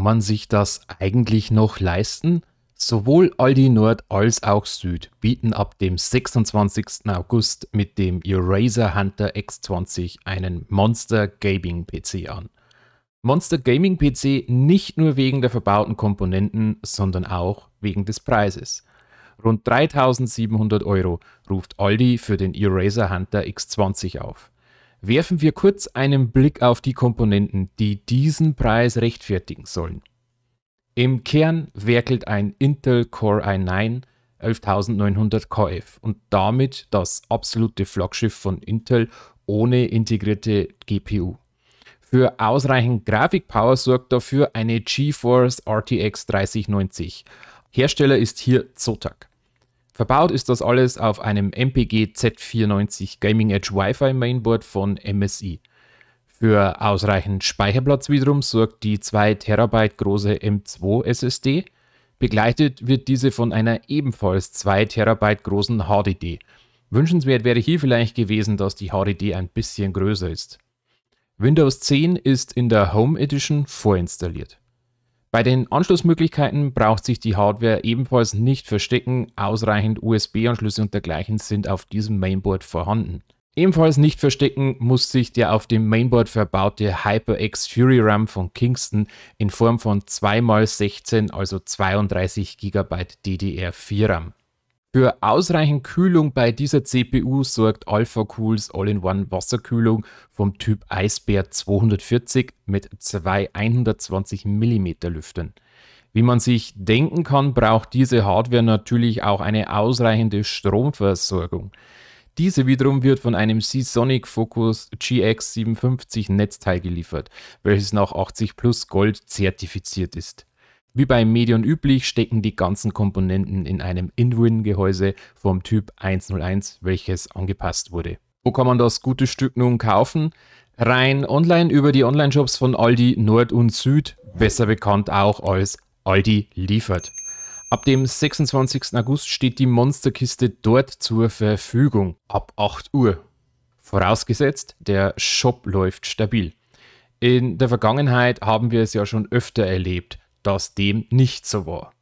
Kann man sich das eigentlich noch leisten? Sowohl Aldi Nord als auch Süd bieten ab dem 26. August mit dem Eraser Hunter X20 einen Monster Gaming PC an. Monster Gaming PC nicht nur wegen der verbauten Komponenten, sondern auch wegen des Preises. Rund 3700 Euro ruft Aldi für den Eraser Hunter X20 auf werfen wir kurz einen Blick auf die Komponenten, die diesen Preis rechtfertigen sollen. Im Kern werkelt ein Intel Core i9 11900KF und damit das absolute Flaggschiff von Intel ohne integrierte GPU. Für ausreichend Grafikpower sorgt dafür eine GeForce RTX 3090. Hersteller ist hier Zotac. Verbaut ist das alles auf einem MPG Z94 Gaming Edge Wi-Fi Mainboard von MSI. Für ausreichend Speicherplatz wiederum sorgt die 2 TB große M2 SSD. Begleitet wird diese von einer ebenfalls 2 TB großen HDD. Wünschenswert wäre hier vielleicht gewesen, dass die HDD ein bisschen größer ist. Windows 10 ist in der Home Edition vorinstalliert. Bei den Anschlussmöglichkeiten braucht sich die Hardware ebenfalls nicht verstecken, ausreichend USB-Anschlüsse und dergleichen sind auf diesem Mainboard vorhanden. Ebenfalls nicht verstecken muss sich der auf dem Mainboard verbaute HyperX Fury RAM von Kingston in Form von 2x16, also 32 GB DDR4 RAM. Für ausreichend Kühlung bei dieser CPU sorgt Alpha Cools All-in-One Wasserkühlung vom Typ Eisbär 240 mit zwei 120 mm Lüftern. Wie man sich denken kann, braucht diese Hardware natürlich auch eine ausreichende Stromversorgung. Diese wiederum wird von einem Seasonic Focus gx 57 Netzteil geliefert, welches nach 80 Plus Gold zertifiziert ist. Wie bei Medion üblich stecken die ganzen Komponenten in einem In-Win-Gehäuse vom Typ 101, welches angepasst wurde. Wo kann man das gute Stück nun kaufen? Rein online über die Online-Shops von Aldi Nord und Süd, besser bekannt auch als Aldi liefert. Ab dem 26. August steht die Monsterkiste dort zur Verfügung, ab 8 Uhr. Vorausgesetzt, der Shop läuft stabil. In der Vergangenheit haben wir es ja schon öfter erlebt, dass dem nicht so war.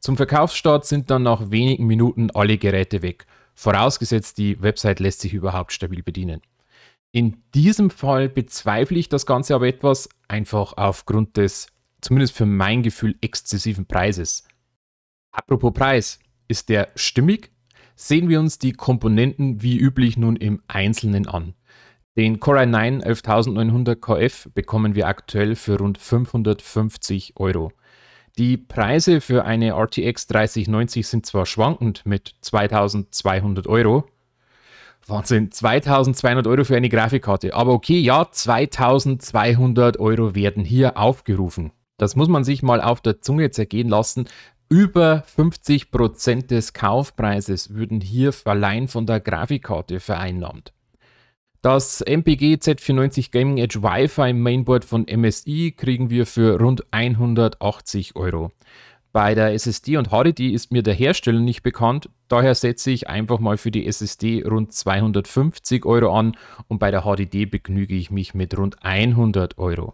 Zum Verkaufsstart sind dann nach wenigen Minuten alle Geräte weg, vorausgesetzt die Website lässt sich überhaupt stabil bedienen. In diesem Fall bezweifle ich das Ganze aber etwas, einfach aufgrund des, zumindest für mein Gefühl, exzessiven Preises. Apropos Preis, ist der stimmig? Sehen wir uns die Komponenten wie üblich nun im Einzelnen an. Den Core i9 11900 KF bekommen wir aktuell für rund 550 Euro. Die Preise für eine RTX 3090 sind zwar schwankend mit 2200 Euro. Wahnsinn, 2200 Euro für eine Grafikkarte. Aber okay, ja, 2200 Euro werden hier aufgerufen. Das muss man sich mal auf der Zunge zergehen lassen. Über 50% des Kaufpreises würden hier allein von der Grafikkarte vereinnahmt. Das MPG Z490 Gaming Edge Wi-Fi Mainboard von MSI kriegen wir für rund 180 Euro. Bei der SSD und HDD ist mir der Hersteller nicht bekannt, daher setze ich einfach mal für die SSD rund 250 Euro an und bei der HDD begnüge ich mich mit rund 100 Euro.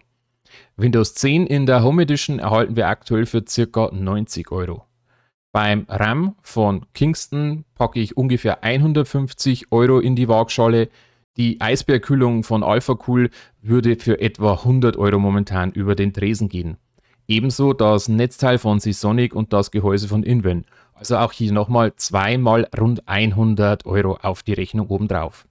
Windows 10 in der Home Edition erhalten wir aktuell für ca. 90 Euro. Beim RAM von Kingston packe ich ungefähr 150 Euro in die Waagschale, die Eisbergkühlung von Alphacool würde für etwa 100 Euro momentan über den Tresen gehen. Ebenso das Netzteil von Seasonic und das Gehäuse von Inven. Also auch hier nochmal zweimal rund 100 Euro auf die Rechnung obendrauf.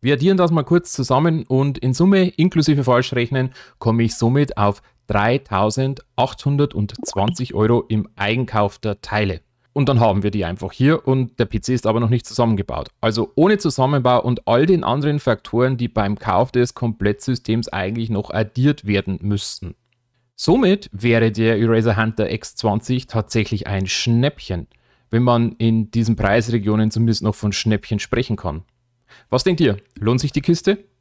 Wir addieren das mal kurz zusammen und in Summe inklusive Falschrechnen komme ich somit auf 3.820 Euro im Eigenkauf der Teile und dann haben wir die einfach hier und der PC ist aber noch nicht zusammengebaut. Also ohne Zusammenbau und all den anderen Faktoren, die beim Kauf des Komplettsystems eigentlich noch addiert werden müssten. Somit wäre der Eraser Hunter X20 tatsächlich ein Schnäppchen, wenn man in diesen Preisregionen zumindest noch von Schnäppchen sprechen kann. Was denkt ihr? Lohnt sich die Kiste?